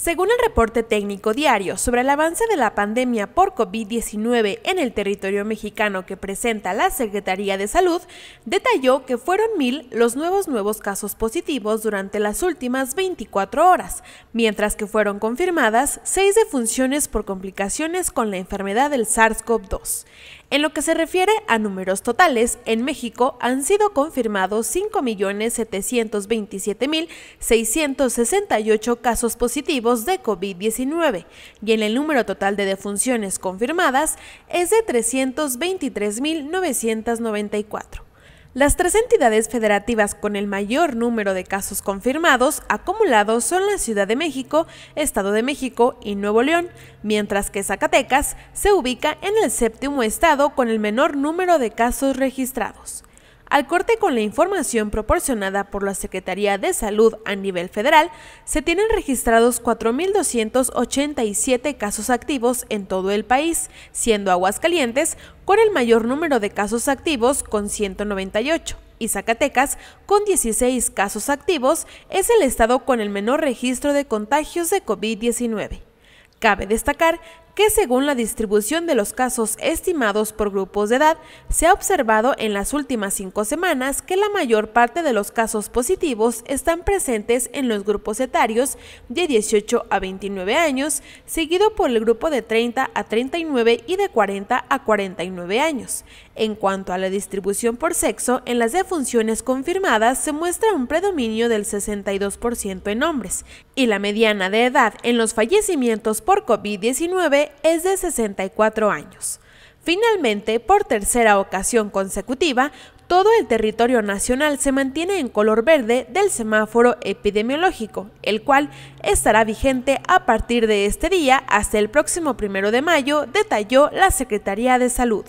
Según el reporte técnico diario sobre el avance de la pandemia por COVID-19 en el territorio mexicano que presenta la Secretaría de Salud, detalló que fueron mil los nuevos nuevos casos positivos durante las últimas 24 horas, mientras que fueron confirmadas seis defunciones por complicaciones con la enfermedad del SARS-CoV-2. En lo que se refiere a números totales, en México han sido confirmados 5.727.668 casos positivos de COVID-19 y en el número total de defunciones confirmadas es de 323.994. Las tres entidades federativas con el mayor número de casos confirmados acumulados son la Ciudad de México, Estado de México y Nuevo León, mientras que Zacatecas se ubica en el séptimo estado con el menor número de casos registrados. Al corte con la información proporcionada por la Secretaría de Salud a nivel federal, se tienen registrados 4.287 casos activos en todo el país, siendo Aguascalientes con el mayor número de casos activos con 198 y Zacatecas, con 16 casos activos, es el estado con el menor registro de contagios de COVID-19. Cabe destacar que según la distribución de los casos estimados por grupos de edad, se ha observado en las últimas cinco semanas que la mayor parte de los casos positivos están presentes en los grupos etarios de 18 a 29 años, seguido por el grupo de 30 a 39 y de 40 a 49 años. En cuanto a la distribución por sexo, en las defunciones confirmadas se muestra un predominio del 62% en hombres y la mediana de edad en los fallecimientos por COVID-19 es de 64 años. Finalmente, por tercera ocasión consecutiva, todo el territorio nacional se mantiene en color verde del semáforo epidemiológico, el cual estará vigente a partir de este día hasta el próximo primero de mayo, detalló la Secretaría de Salud.